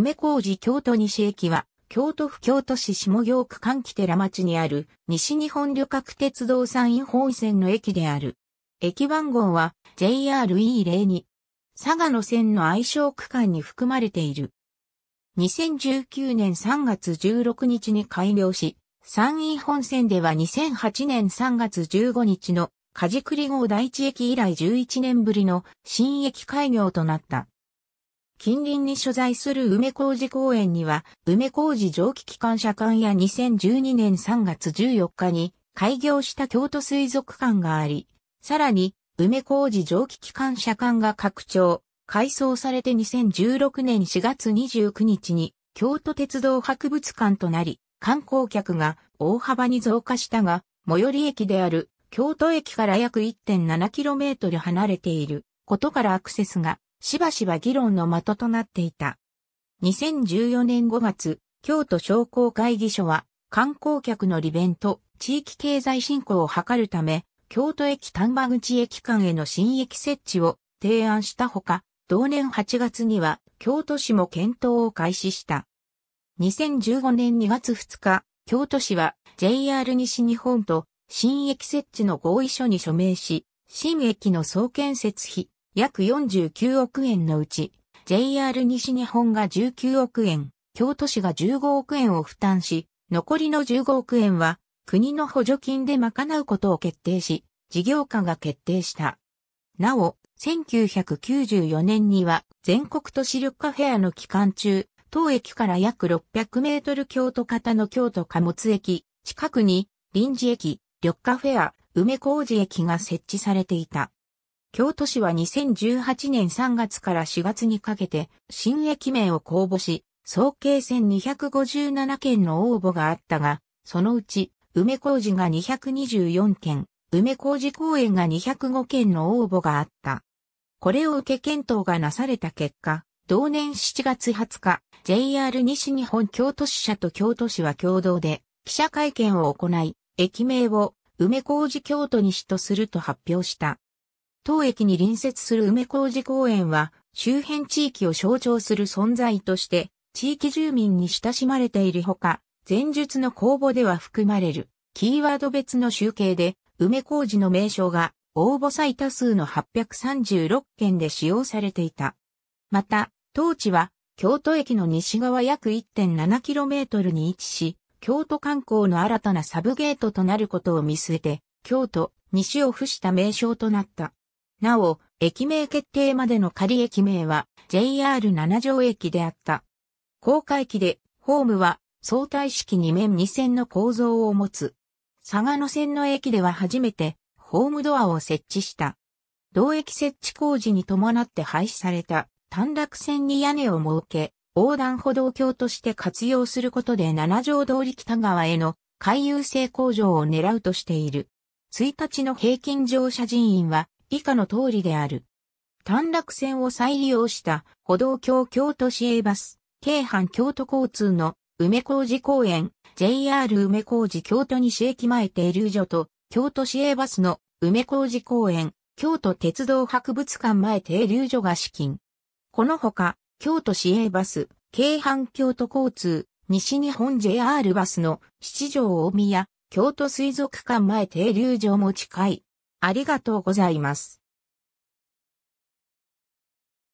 梅小路京都西駅は、京都府京都市下京区関木寺町にある西日本旅客鉄道山陰本線の駅である。駅番号は JRE02。佐賀の線の愛称区間に含まれている。2019年3月16日に開業し、山陰本線では2008年3月15日の梶栗号第一駅以来11年ぶりの新駅開業となった。近隣に所在する梅小路公園には、梅小路蒸気機関車館や2012年3月14日に開業した京都水族館があり、さらに、梅小路蒸気機関車館が拡張、改装されて2016年4月29日に、京都鉄道博物館となり、観光客が大幅に増加したが、最寄り駅である京都駅から約 1.7km 離れていることからアクセスがしばしば議論の的となっていた。2014年5月、京都商工会議所は観光客の利便と地域経済振興を図るため、京都駅丹波口駅間への新駅設置を提案したほか、同年8月には京都市も検討を開始した。2015年2月2日、京都市は JR 西日本と新駅設置の合意書に署名し、新駅の総建設費約49億円のうち、JR 西日本が19億円、京都市が15億円を負担し、残りの15億円は国の補助金で賄うことを決定し、事業化が決定した。なお、1994年には全国都市緑化フェアの期間中、当駅から約600メートル京都型の京都貨物駅、近くに臨時駅、緑化フェア、梅小路駅が設置されていた。京都市は2018年3月から4月にかけて、新駅名を公募し、総計1257件の応募があったが、そのうち、梅小路が224件、梅小路公園が205件の応募があった。これを受け検討がなされた結果、同年7月20日、JR 西日本京都支社と京都市は共同で記者会見を行い、駅名を梅小路京都にしとすると発表した。当駅に隣接する梅小路公園は、周辺地域を象徴する存在として、地域住民に親しまれているほか、前述の公募では含まれる、キーワード別の集計で、梅小路の名称が、応募最多数の836件で使用されていた。また、当地は、京都駅の西側約 1.7km に位置し、京都観光の新たなサブゲートとなることを見据えて、京都、西を付した名称となった。なお、駅名決定までの仮駅名は JR 七条駅であった。公開駅で、ホームは相対式2面2線の構造を持つ。佐賀野線の駅では初めて、ホームドアを設置した。同駅設置工事に伴って廃止された短絡線に屋根を設け、横断歩道橋として活用することで七条通り北側への回遊性向上を狙うとしている。1日の平均乗車人員は以下の通りである。短絡線を再利用した歩道橋京都市営バス、京阪京都交通の梅小路公園、JR 梅小路京都西駅前停留所と京都市営バスの梅小路公園、京都鉄道博物館前停留所が資金。このほか、京都市営バス、京阪京都交通、西日本 JR バスの七条大宮、京都水族館前停留所も近い。ありがとうございます。